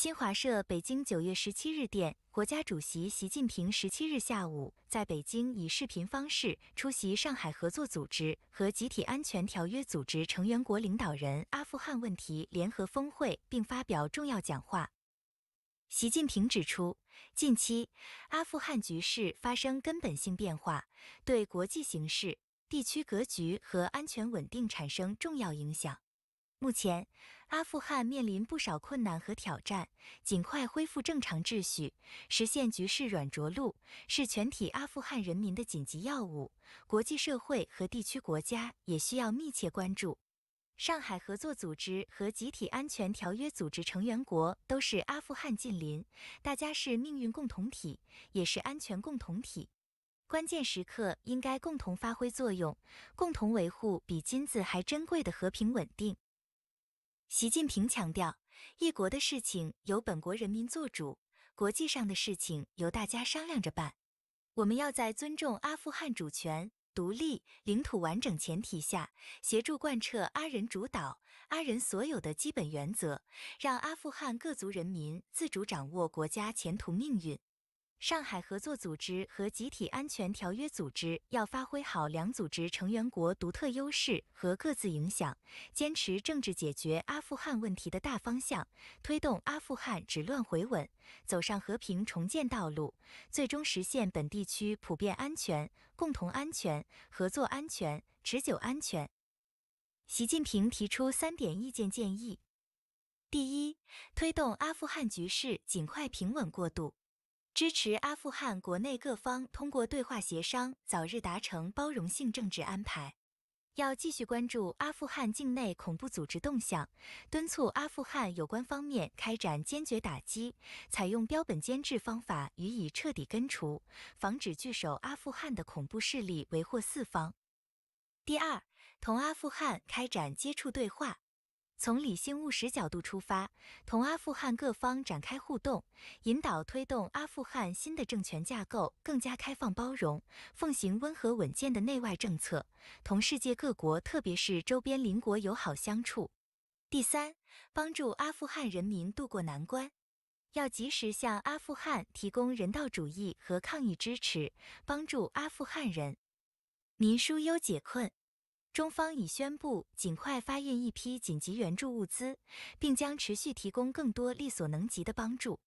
新华社北京九月十七日电，国家主席习近平十七日下午在北京以视频方式出席上海合作组织和集体安全条约组织成员国领导人阿富汗问题联合峰会，并发表重要讲话。习近平指出，近期阿富汗局势发生根本性变化，对国际形势、地区格局和安全稳定产生重要影响。目前，阿富汗面临不少困难和挑战，尽快恢复正常秩序，实现局势软着陆，是全体阿富汗人民的紧急要务。国际社会和地区国家也需要密切关注。上海合作组织和集体安全条约组织成员国都是阿富汗近邻，大家是命运共同体，也是安全共同体。关键时刻应该共同发挥作用，共同维护比金子还珍贵的和平稳定。习近平强调，一国的事情由本国人民做主，国际上的事情由大家商量着办。我们要在尊重阿富汗主权、独立、领土完整前提下，协助贯彻阿人主导、阿人所有的基本原则，让阿富汗各族人民自主掌握国家前途命运。上海合作组织和集体安全条约组织要发挥好两组织成员国独特优势和各自影响，坚持政治解决阿富汗问题的大方向，推动阿富汗止乱回稳，走上和平重建道路，最终实现本地区普遍安全、共同安全、合作安全、持久安全。习近平提出三点意见建议：第一，推动阿富汗局势尽快平稳过渡。支持阿富汗国内各方通过对话协商，早日达成包容性政治安排。要继续关注阿富汗境内恐怖组织动向，敦促阿富汗有关方面开展坚决打击，采用标本兼治方法予以彻底根除，防止聚首阿富汗的恐怖势力为祸四方。第二，同阿富汗开展接触对话。从理性务实角度出发，同阿富汗各方展开互动，引导推动阿富汗新的政权架构更加开放包容，奉行温和稳健的内外政策，同世界各国特别是周边邻国友好相处。第三，帮助阿富汗人民渡过难关，要及时向阿富汗提供人道主义和抗疫支持，帮助阿富汗人民疏忧解困。中方已宣布尽快发运一批紧急援助物资，并将持续提供更多力所能及的帮助。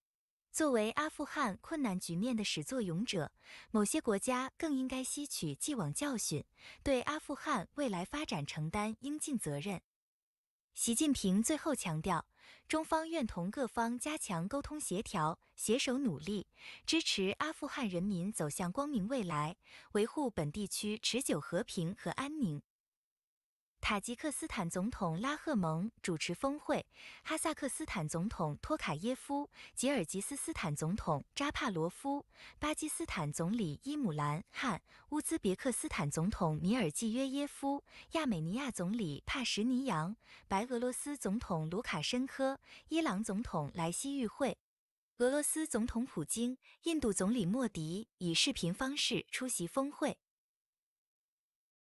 作为阿富汗困难局面的始作俑者，某些国家更应该吸取既往教训，对阿富汗未来发展承担应尽责任。习近平最后强调，中方愿同各方加强沟通协调，携手努力，支持阿富汗人民走向光明未来，维护本地区持久和平和安宁。塔吉克斯坦总统拉赫蒙主持峰会，哈萨克斯坦总统托卡耶夫、吉尔吉斯斯坦总统扎帕罗夫、巴基斯坦总理伊姆兰汗、乌兹别克斯坦总统米尔季约耶夫、亚美尼亚总理帕什尼扬、白俄罗斯总统卢卡申科、伊朗总统莱希与会，俄罗斯总统普京、印度总理莫迪以视频方式出席峰会。